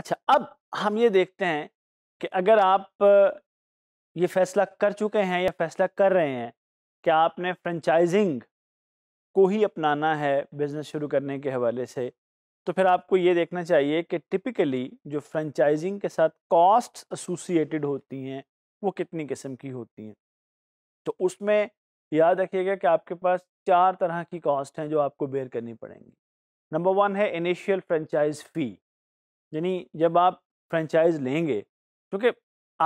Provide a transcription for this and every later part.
अच्छा अब हम ये देखते हैं कि अगर आप ये फैसला कर चुके हैं या फैसला कर रहे हैं कि आपने फ्रेंचाइजिंग को ही अपनाना है बिज़नेस शुरू करने के हवाले से तो फिर आपको ये देखना चाहिए कि टिपिकली जो फ्रेंचाइजिंग के साथ कॉस्ट एसोसिएटेड होती हैं वो कितनी किस्म की होती हैं तो उसमें याद रखिएगा कि आपके पास चार तरह की कॉस्ट हैं जो आपको बेयर करनी पड़ेंगी नंबर वन है इनिशियल फ्रेंचाइज फ़ी यानी जब आप फ्रेंचाइज लेंगे क्योंकि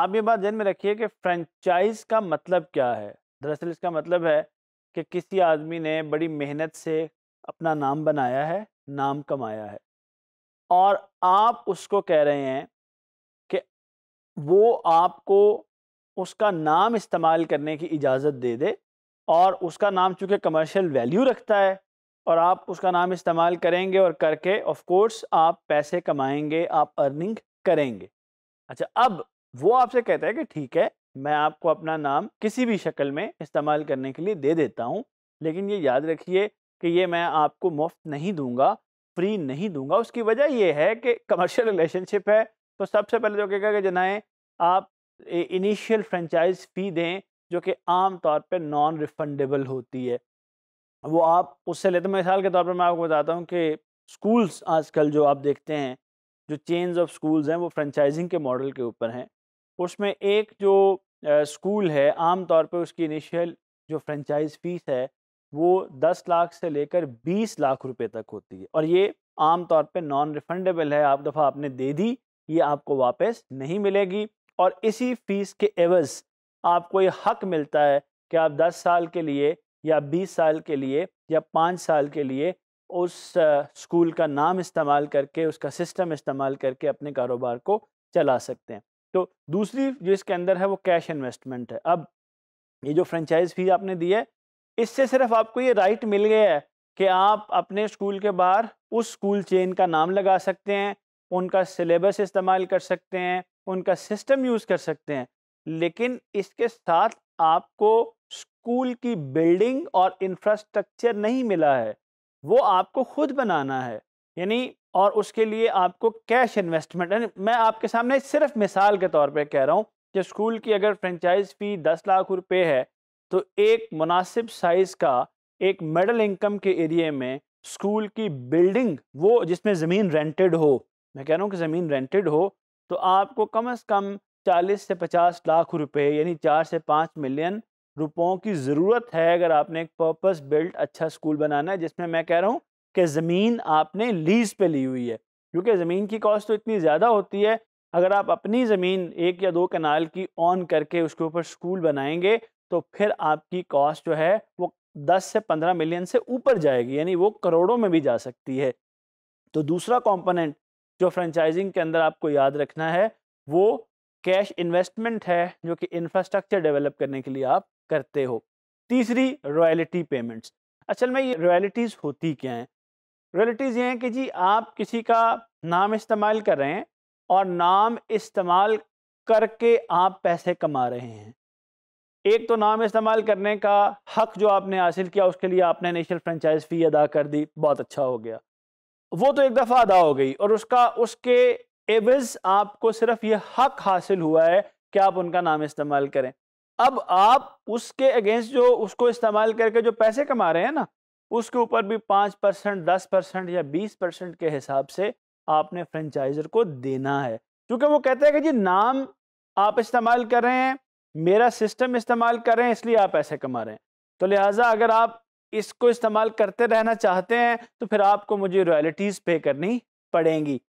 आप ये बात जहन में रखिए कि फ्रेंचाइज का मतलब क्या है दरअसल इसका मतलब है कि किसी आदमी ने बड़ी मेहनत से अपना नाम बनाया है नाम कमाया है और आप उसको कह रहे हैं कि वो आपको उसका नाम इस्तेमाल करने की इजाज़त दे दे और उसका नाम चूँकि कमर्शियल वैल्यू रखता है और आप उसका नाम इस्तेमाल करेंगे और करके ऑफ कोर्स आप पैसे कमाएंगे आप अर्निंग करेंगे अच्छा अब वो आपसे कहता है कि ठीक है मैं आपको अपना नाम किसी भी शक्ल में इस्तेमाल करने के लिए दे देता हूँ लेकिन ये याद रखिए कि ये मैं आपको मुफ्त नहीं दूंगा फ्री नहीं दूंगा उसकी वजह यह है कि कमर्शियल रिलेशनशिप है तो सबसे पहले जो कहेगा कि जनाएं आप इनिशियल फ्रेंचाइज फ़ी दें जो कि आम तौर पे नॉन रिफंडेबल होती है वो आप उससे लेते हैं मिसाल के तौर पर मैं आपको बताता हूँ कि स्कूल्स आजकल जो आप देखते हैं जो चेंज ऑफ स्कूल्स हैं वो फ्रेंचाइजिंग के मॉडल के ऊपर हैं उसमें एक जो स्कूल है आम तौर पर उसकी इनिशियल जो फ्रेंचाइज फीस है वो 10 लाख से लेकर 20 लाख रुपए तक होती है और ये आम तौर पर नॉन रिफंडेबल है आप दफ़ा आपने दे दी ये आपको वापस नहीं मिलेगी और इसी फीस के एवज़ आपको ये हक मिलता है कि आप 10 साल के लिए या 20 साल के लिए या पाँच साल के लिए उस स्कूल का नाम इस्तेमाल करके उसका सिस्टम इस्तेमाल करके अपने कारोबार को चला सकते हैं तो दूसरी जो इसके अंदर है वो कैश इन्वेस्टमेंट है अब ये जो फ्रेंचाइज फ़ीस आपने दी है इससे सिर्फ आपको ये राइट मिल गया है कि आप अपने स्कूल के बाहर उस स्कूल चेन का नाम लगा सकते हैं उनका सिलेबस इस्तेमाल कर सकते हैं उनका सिस्टम यूज़ कर सकते हैं लेकिन इसके साथ आपको स्कूल की बिल्डिंग और इंफ्रास्ट्रक्चर नहीं मिला है वो आपको खुद बनाना है यानी और उसके लिए आपको कैश इन्वेस्टमेंट मैं आपके सामने सिर्फ मिसाल के तौर पे कह रहा हूँ कि स्कूल की अगर फ्रेंचाइज फ़ी दस लाख रुपए है तो एक मुनासिब साइज़ का एक मिडल इनकम के एरिए में स्कूल की बिल्डिंग वो जिसमें ज़मीन रेंटेड हो मैं कह रहा हूँ कि ज़मीन रेंटेड हो तो आपको कम अज़ कम चालीस से पचास लाख रुपए यानी चार से पाँच मिलियन रुपयों की ज़रूरत है अगर आपने एक पर्पस बिल्ट अच्छा स्कूल बनाना है जिसमें मैं कह रहा हूँ कि ज़मीन आपने लीज पे ली हुई है क्योंकि ज़मीन की कॉस्ट तो इतनी ज़्यादा होती है अगर आप अपनी ज़मीन एक या दो कनाल की ऑन करके उसके ऊपर स्कूल बनाएंगे तो फिर आपकी कॉस्ट जो है वो दस से पंद्रह मिलियन से ऊपर जाएगी यानी वो करोड़ों में भी जा सकती है तो दूसरा कॉम्पोनेंट जो फ्रेंचाइजिंग के अंदर आपको याद रखना है वो कैश इन्वेस्टमेंट है जो कि इंफ्रास्ट्रक्चर डेवलप करने के लिए आप करते हो तीसरी रॉयल्टी पेमेंट्स असल में ये रॉयल्टीज़ होती क्या हैं रॉयल्टीज़ ये हैं कि जी आप किसी का नाम इस्तेमाल कर रहे हैं और नाम इस्तेमाल करके आप पैसे कमा रहे हैं एक तो नाम इस्तेमाल करने का हक जो आपने हासिल किया उसके लिए आपने नेशनल फ्रेंचाइज फ़ी अदा कर दी बहुत अच्छा हो गया वो तो एक दफ़ा अदा हो गई और उसका उसके एवज आपको सिर्फ ये हक हासिल हुआ है कि आप उनका नाम इस्तेमाल करें अब आप उसके अगेंस्ट जो उसको इस्तेमाल करके जो पैसे कमा रहे हैं ना उसके ऊपर भी पाँच परसेंट दस परसेंट या बीस परसेंट के हिसाब से आपने फ्रेंचाइजर को देना है क्योंकि वो कहते हैं कि जी नाम आप इस्तेमाल कर रहे हैं मेरा सिस्टम इस्तेमाल कर रहे हैं इसलिए आप पैसे कमा रहे हैं तो लिहाजा अगर आप इसको इस्तेमाल करते रहना चाहते हैं तो फिर आपको मुझे रॉयल्टीज़ पे करनी पड़ेंगी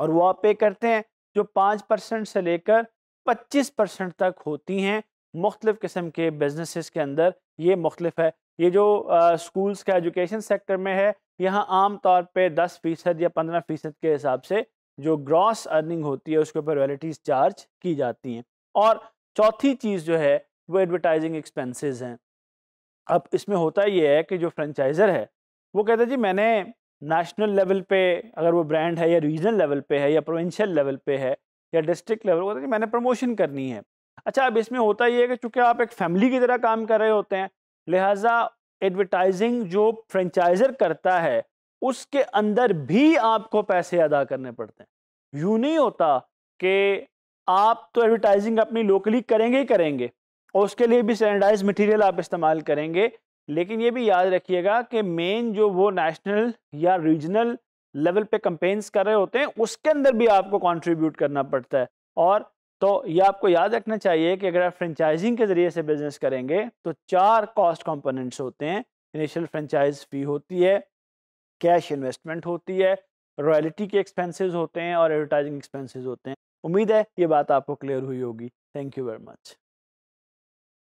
और वो आप पे करते हैं जो पाँच परसेंट से लेकर पच्चीस परसेंट तक होती हैं मुख्तलिफ़ किस्म के बिजनेसेस के अंदर ये मुख्तलिफ है ये जो स्कूल्स का एजुकेशन सेक्टर में है यहाँ आम तौर पर दस फ़ीसद या पंद्रह फ़ीसद के हिसाब से जो ग्रॉस अर्निंग होती है उसके ऊपर रॉयल्टीज चार्ज की जाती हैं और चौथी चीज़ जो है वो एडवर्टाइजिंग एक्सपेंसेस हैं अब इसमें होता ये है कि जो फ्रेंचाइज़र है वो कहता है जी मैंने नेशनल लेवल पे अगर वो ब्रांड है या रीजनल लेवल पे है या प्रोविंशियल लेवल पे है या डिस्ट्रिक्ट लेवल होता है कि मैंने प्रमोशन करनी है अच्छा अब इसमें होता ये है कि चूँकि आप एक फैमिली की तरह काम कर रहे होते हैं लिहाजा एडवर्टाइजिंग जो फ्रेंचाइजर करता है उसके अंदर भी आपको पैसे अदा करने पड़ते हैं यूँ नहीं होता कि आप तो एडवर्टाइजिंग अपनी लोकली करेंगे ही करेंगे और उसके लिए भी सैनिटाइज मटेरियल आप इस्तेमाल करेंगे लेकिन ये भी याद रखिएगा कि मेन जो वो नेशनल या रीजनल लेवल पे कंपेन्स कर रहे होते हैं उसके अंदर भी आपको कंट्रीब्यूट करना पड़ता है और तो ये आपको याद रखना चाहिए कि अगर आप फ्रेंचाइजिंग के ज़रिए से बिजनेस करेंगे तो चार कॉस्ट कंपोनेंट्स होते हैं इनिशियल फ्रेंचाइज फ़ी होती है कैश इन्वेस्टमेंट होती है रॉयल्टी के एक्सपेंसिस होते हैं और एडवर्टाइजिंग एक्सपेंसिस होते हैं उम्मीद है ये बात आपको क्लियर हुई होगी थैंक यू वेरी मच